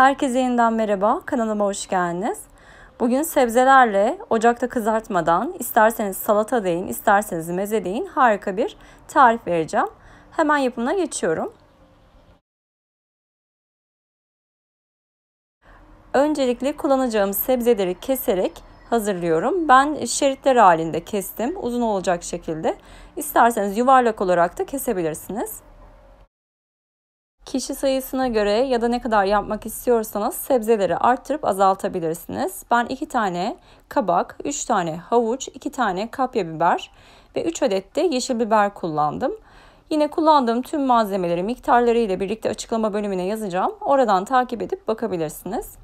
Herkese yeniden merhaba, kanalıma hoş geldiniz. Bugün sebzelerle ocakta kızartmadan isterseniz salata deyin, isterseniz meze deyin harika bir tarif vereceğim. Hemen yapımına geçiyorum. Öncelikle kullanacağım sebzeleri keserek hazırlıyorum. Ben şeritler halinde kestim uzun olacak şekilde. İsterseniz yuvarlak olarak da kesebilirsiniz. Kişi sayısına göre ya da ne kadar yapmak istiyorsanız sebzeleri arttırıp azaltabilirsiniz. Ben 2 tane kabak, 3 tane havuç, 2 tane kapya biber ve 3 adet de yeşil biber kullandım. Yine kullandığım tüm malzemeleri miktarları ile birlikte açıklama bölümüne yazacağım. Oradan takip edip bakabilirsiniz.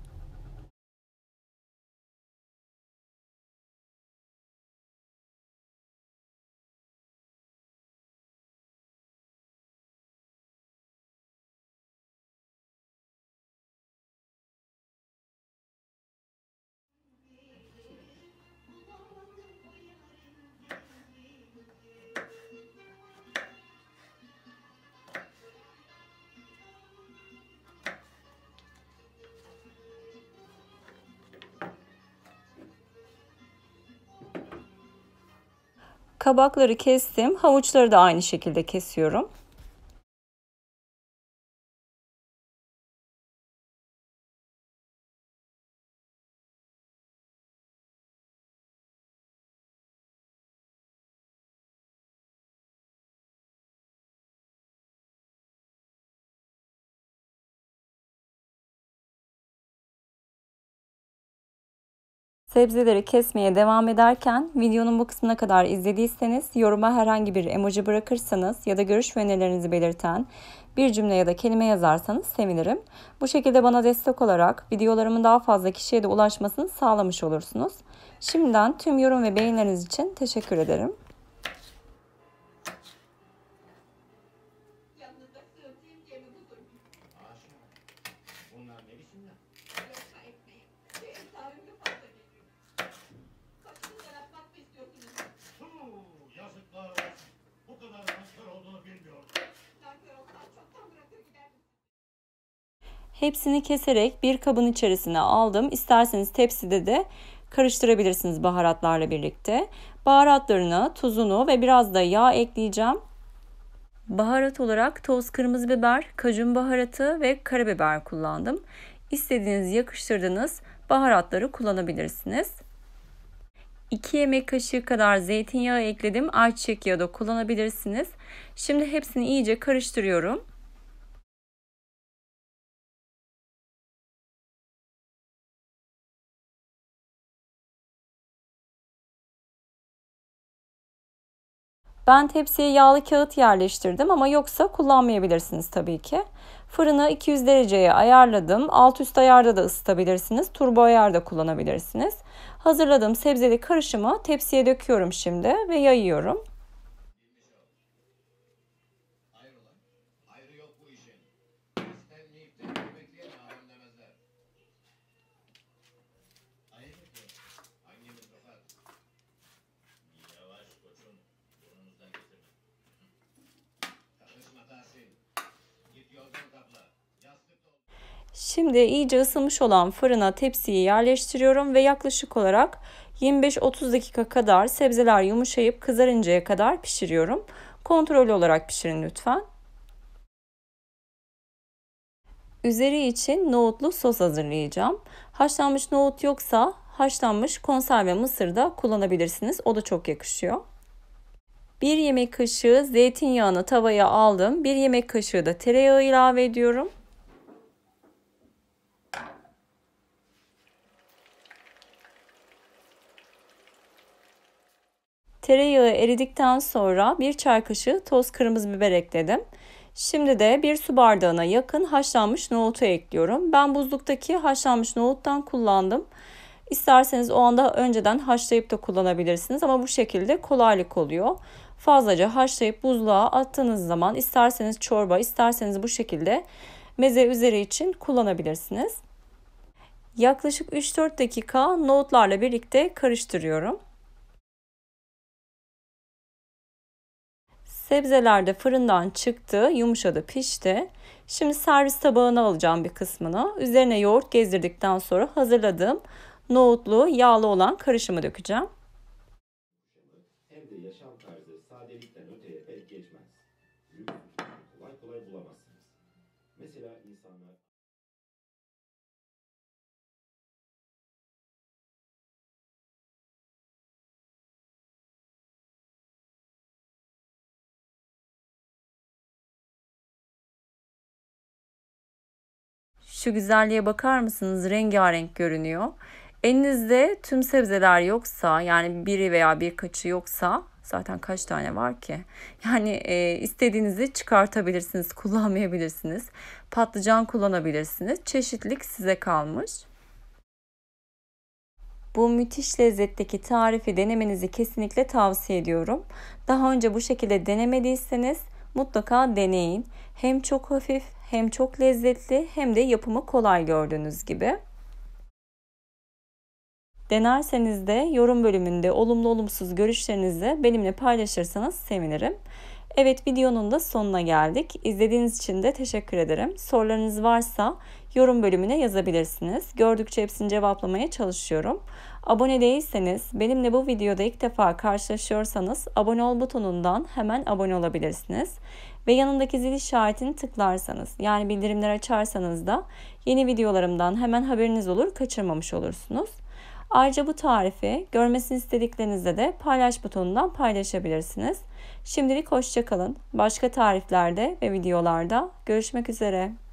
Kabakları kestim. Havuçları da aynı şekilde kesiyorum. Sebzeleri kesmeye devam ederken videonun bu kısmına kadar izlediyseniz yoruma herhangi bir emoji bırakırsanız ya da görüş ve önerilerinizi belirten bir cümle ya da kelime yazarsanız sevinirim. Bu şekilde bana destek olarak videolarımın daha fazla kişiye de ulaşmasını sağlamış olursunuz. Şimdiden tüm yorum ve beğenileriniz için teşekkür ederim. Bunlar ne biçim Yoksa ekmeği. Değil, tarihli patlayın. Hepsini keserek bir kabın içerisine aldım. İsterseniz tepside de karıştırabilirsiniz baharatlarla birlikte. Baharatlarını, tuzunu ve biraz da yağ ekleyeceğim. Baharat olarak toz kırmızı biber, kajun baharatı ve karabiber kullandım. İstediğiniz yakıştırdığınız baharatları kullanabilirsiniz. 2 yemek kaşığı kadar zeytinyağı ekledim. Ayçiçek yağı da kullanabilirsiniz. Şimdi hepsini iyice karıştırıyorum. Ben tepsiye yağlı kağıt yerleştirdim ama yoksa kullanmayabilirsiniz tabii ki. Fırını 200 dereceye ayarladım. Alt üst ayarda da ısıtabilirsiniz. Turbo ayarda kullanabilirsiniz. Hazırladığım sebzeli karışımı tepsiye döküyorum şimdi ve yayıyorum. Şimdi iyice ısınmış olan fırına tepsiyi yerleştiriyorum ve yaklaşık olarak 25-30 dakika kadar sebzeler yumuşayıp kızarıncaya kadar pişiriyorum. Kontrollü olarak pişirin lütfen. Üzeri için nohutlu sos hazırlayacağım. Haşlanmış nohut yoksa haşlanmış konserve mısır da kullanabilirsiniz. O da çok yakışıyor. 1 yemek kaşığı zeytinyağını tavaya aldım. 1 yemek kaşığı da tereyağı ilave ediyorum. Tereyağı eridikten sonra bir çay kaşığı toz kırmızı biber ekledim. Şimdi de bir su bardağına yakın haşlanmış nohutu ekliyorum. Ben buzluktaki haşlanmış nohuttan kullandım. İsterseniz o anda önceden haşlayıp da kullanabilirsiniz ama bu şekilde kolaylık oluyor. Fazlaca haşlayıp buzluğa attığınız zaman isterseniz çorba, isterseniz bu şekilde meze üzeri için kullanabilirsiniz. Yaklaşık 3-4 dakika nohutlarla birlikte karıştırıyorum. Sebzeler de fırından çıktı, yumuşadı, pişti. Şimdi servis tabağına alacağım bir kısmını. Üzerine yoğurt gezdirdikten sonra hazırladığım nohutlu, yağlı olan karışımı dökeceğim. şu güzelliğe bakar mısınız? Rengarenk görünüyor. Elinizde tüm sebzeler yoksa yani biri veya birkaçı yoksa zaten kaç tane var ki? Yani e, istediğinizi çıkartabilirsiniz, kullanmayabilirsiniz. Patlıcan kullanabilirsiniz. Çeşitlik size kalmış. Bu müthiş lezzetteki tarifi denemenizi kesinlikle tavsiye ediyorum. Daha önce bu şekilde denemediyseniz mutlaka deneyin. Hem çok hafif hem çok lezzetli hem de yapımı kolay gördüğünüz gibi. Denerseniz de yorum bölümünde olumlu olumsuz görüşlerinizi benimle paylaşırsanız sevinirim. Evet videonun da sonuna geldik. İzlediğiniz için de teşekkür ederim. Sorularınız varsa yorum bölümüne yazabilirsiniz. Gördükçe hepsini cevaplamaya çalışıyorum. Abone değilseniz, benimle bu videoda ilk defa karşılaşıyorsanız abone ol butonundan hemen abone olabilirsiniz ve yanındaki zil işaretini tıklarsanız yani bildirimler açarsanız da yeni videolarımdan hemen haberiniz olur kaçırmamış olursunuz. Ayrıca bu tarifi görmesini istediklerinizde de paylaş butonundan paylaşabilirsiniz. Şimdilik hoşçakalın. Başka tariflerde ve videolarda görüşmek üzere.